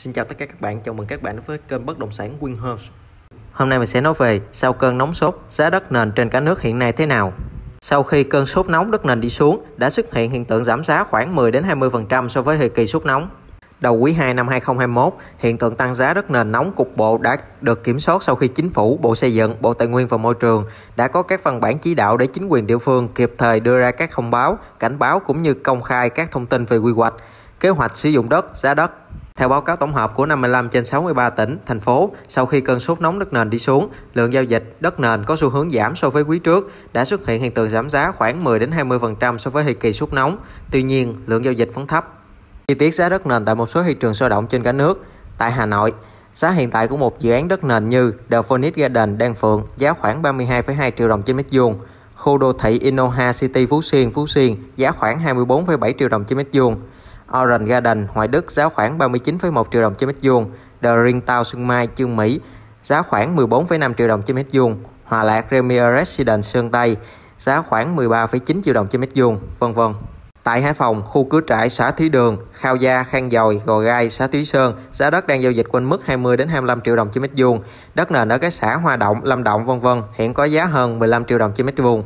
Xin chào tất cả các bạn, chào mừng các bạn đến với kênh bất động sản Winhomes. Hôm nay mình sẽ nói về sau cơn nóng sốt, giá đất nền trên cả nước hiện nay thế nào. Sau khi cơn sốt nóng đất nền đi xuống, đã xuất hiện hiện tượng giảm giá khoảng 10 đến 20% so với thời kỳ sốt nóng. Đầu quý 2 năm 2021, hiện tượng tăng giá đất nền nóng cục bộ đã được kiểm soát sau khi chính phủ, Bộ Xây dựng, Bộ Tài nguyên và Môi trường đã có các văn bản chỉ đạo để chính quyền địa phương kịp thời đưa ra các thông báo, cảnh báo cũng như công khai các thông tin về quy hoạch, kế hoạch sử dụng đất, giá đất. Theo báo cáo tổng hợp của 55 trên 63 tỉnh, thành phố, sau khi cơn sốt nóng đất nền đi xuống, lượng giao dịch đất nền có xu hướng giảm so với quý trước, đã xuất hiện hiện tượng giảm giá khoảng 10 đến 20% so với thời kỳ sốt nóng. Tuy nhiên, lượng giao dịch vẫn thấp. Chi tiết giá đất nền tại một số thị trường sôi động trên cả nước. Tại Hà Nội, Giá hiện tại của một dự án đất nền như The Phoenix Garden Đan Phượng giá khoảng 32,2 triệu đồng trên mét vuông, khu đô thị Innoha City Phú Xuyên Phú Xuyên giá khoảng 24,7 triệu đồng trên mét vuông. Orange Garden, Hoài Đức giá khoảng 39,1 triệu đồng trên mét vuông, The Ring Town Xuân Mai, Chương Mỹ giá khoảng 14,5 triệu đồng trên mét vuông, Hòa Lạc Premier Residence Sơn Tây giá khoảng 13,9 triệu đồng trên mét vuông, vân vân. Tại Hải Phòng, khu cứ trại xã Thí Đường, Khao Gia, Khang Dồi, Gò Gai, xã Thí Sơn, giá đất đang giao dịch quanh mức 20 đến 25 triệu đồng trên mét vuông. Đất nền ở các xã Hoa Động, Lâm Động vân vân hiện có giá hơn 15 triệu đồng trên mét vuông.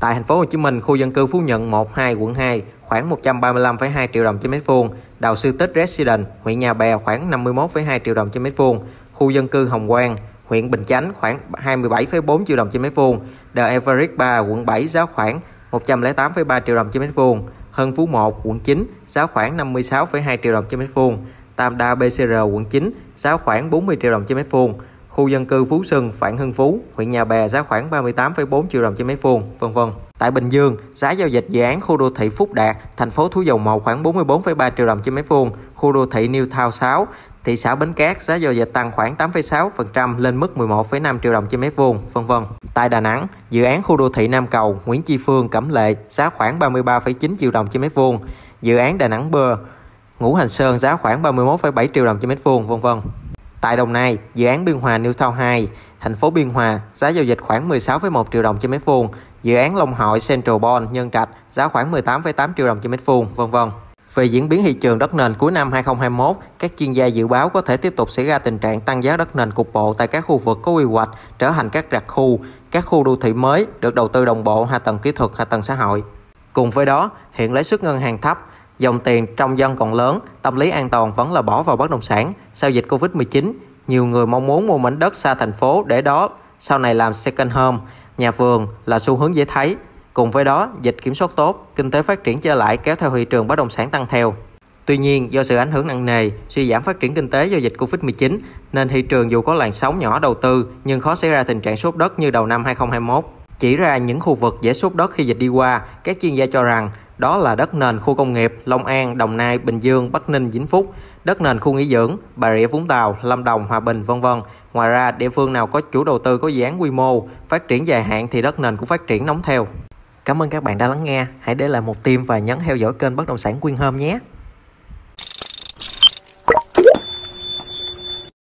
Tại thành phố Hồ Chí Minh, khu dân cư Phú Nhuận 1, 2, quận 2, khoảng 135,2 triệu đồng trên mét vuông, đào sư tích Residence, huyện Nhà Bè khoảng 51,2 triệu đồng trên mét vuông, khu dân cư Hồng Quang, huyện Bình Chánh khoảng 27,4 triệu đồng trên mét vuông, The Everest 3, quận 7 giá khoảng 108,3 triệu đồng trên mét vuông, Hân Phú 1, quận 9 giá khoảng 56,2 triệu đồng trên mét vuông, Tam Đa BCR quận 9 giá khoảng 40 triệu đồng trên mét vuông, khu dân cư Phú Sơn, Phản Hưng Phú, huyện Nhà Bè giá khoảng 38,4 triệu đồng trên mét vuông, vân vân. Tại Bình Dương, giá giao dịch dự án khu đô thị Phúc Đạt, thành phố Thủ Dầu Một khoảng 44,3 triệu đồng trên mét vuông, khu đô thị New Town 6, thị xã Bến Cát giá giao dịch tăng khoảng 8,6% lên mức 11,5 triệu đồng trên mét vuông, vân vân. Tại Đà Nẵng, dự án khu đô thị Nam Cầu, Nguyễn Chi Phương, Cẩm Lệ giá khoảng 33,9 triệu đồng trên mét vuông, dự án Đà Nẵng Bơ, Ngũ Hành Sơn giá khoảng 31,7 triệu đồng trên mét vuông, vân vân. Tại Đồng Nai, dự án Biên Hòa New Town 2, thành phố Biên Hòa, giá giao dịch khoảng 16,1 triệu đồng trên mét vuông. Dự án Long Hội Central Bond Nhân Trạch, giá khoảng 18,8 triệu đồng trên mét vuông, vân vân. Về diễn biến thị trường đất nền cuối năm 2021, các chuyên gia dự báo có thể tiếp tục xảy ra tình trạng tăng giá đất nền cục bộ tại các khu vực có quy hoạch trở thành các đặc khu, các khu đô thị mới được đầu tư đồng bộ hạ tầng kỹ thuật, hạ tầng xã hội. Cùng với đó, hiện lãi suất ngân hàng thấp, dòng tiền trong dân còn lớn, tâm lý an toàn vẫn là bỏ vào bất động sản. Sau dịch Covid-19, nhiều người mong muốn mua mảnh đất xa thành phố để đó sau này làm second home, nhà vườn là xu hướng dễ thấy. Cùng với đó, dịch kiểm soát tốt, kinh tế phát triển trở lại kéo theo thị trường bất động sản tăng theo. Tuy nhiên, do sự ảnh hưởng nặng nề, suy giảm phát triển kinh tế do dịch Covid-19, nên thị trường dù có làn sóng nhỏ đầu tư nhưng khó xảy ra tình trạng sốt đất như đầu năm 2021. Chỉ ra những khu vực dễ sốt đất khi dịch đi qua, các chuyên gia cho rằng đó là đất nền khu công nghiệp Long An, Đồng Nai, Bình Dương, Bắc Ninh, Vĩnh Phúc, đất nền khu nghỉ dưỡng Bà Rịa Vũng Tàu, Lâm Đồng, Hòa Bình, vân vân. Ngoài ra, địa phương nào có chủ đầu tư có dự án quy mô, phát triển dài hạn thì đất nền cũng phát triển nóng theo. Cảm ơn các bạn đã lắng nghe. Hãy để lại một tim và nhấn theo dõi kênh Bất động sản Quyên Hôm nhé.